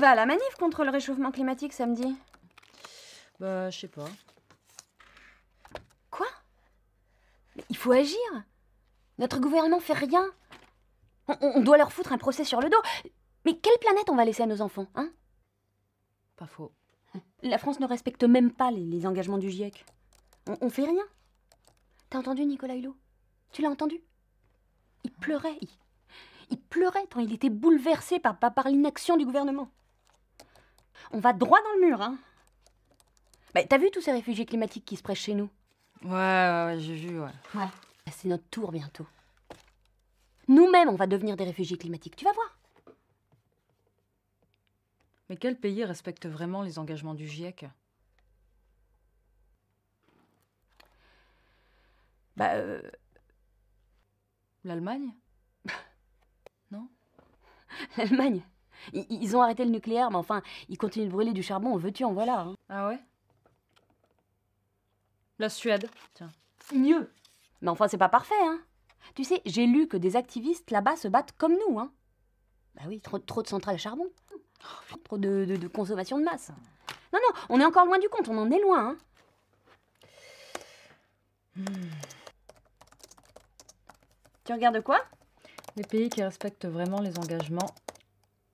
va à la manif contre le réchauffement climatique samedi Bah, je sais pas. Quoi Il faut agir Notre gouvernement fait rien on, doit leur foutre un procès sur le dos Mais quelle planète on va laisser à nos enfants, hein Pas faux. La France ne respecte même pas les, engagements du GIEC. On, fait rien. T'as entendu Nicolas Hulot Tu l'as entendu Il pleurait, il, pleurait tant il était bouleversé par l'inaction du gouvernement on va droit dans le mur, hein. Bah, t'as vu tous ces réfugiés climatiques qui se prêchent chez nous Ouais, ouais, j'ai vu, ouais. Ouais. Bah, c'est notre tour bientôt. Nous-mêmes, on va devenir des réfugiés climatiques, tu vas voir. Mais quel pays respecte vraiment les engagements du GIEC Bah. Euh. L'Allemagne Non L'Allemagne ils, ont arrêté le nucléaire, mais enfin, ils continuent de brûler du charbon, on veut-tu, en voilà. Hein. Ah ouais La Suède, tiens. Mieux Mais enfin, c'est pas parfait, hein Tu sais, j'ai lu que des activistes là-bas se battent comme nous, hein Bah oui, trop, de centrales à charbon. trop de, consommation de masse. Non, non, on est encore loin du compte, on en est loin, hein hmm. Tu regardes quoi Les pays qui respectent vraiment les engagements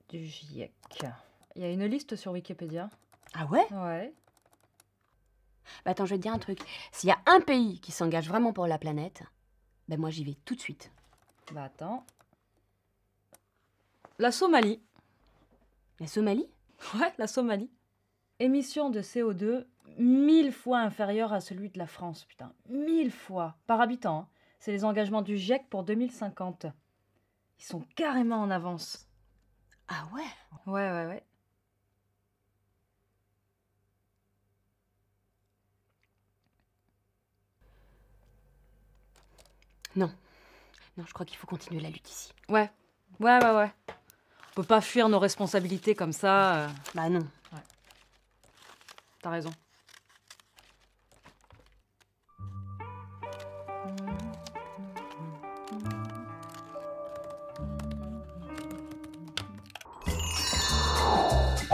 du GIEC. Il y a une liste sur Wikipédia. Ah ouais Ouais. Bah attends, je vais te dire un truc. S'il y a un pays qui s'engage vraiment pour la planète, ben moi j'y vais tout de suite. Bah attends. La Somalie. La Somalie Ouais, la Somalie. Émission de CO2 mille fois inférieure à celui de la France, putain. Mille fois par habitant. Hein. C'est les engagements du GIEC pour 2050. Ils sont carrément en avance. Ah ouais Ouais, ouais, ouais. Non. Non, je crois qu'il faut continuer la lutte ici. Ouais. Ouais, ouais, ouais. On peut pas fuir nos responsabilités comme ça. Euh. Bah non. T'as raison.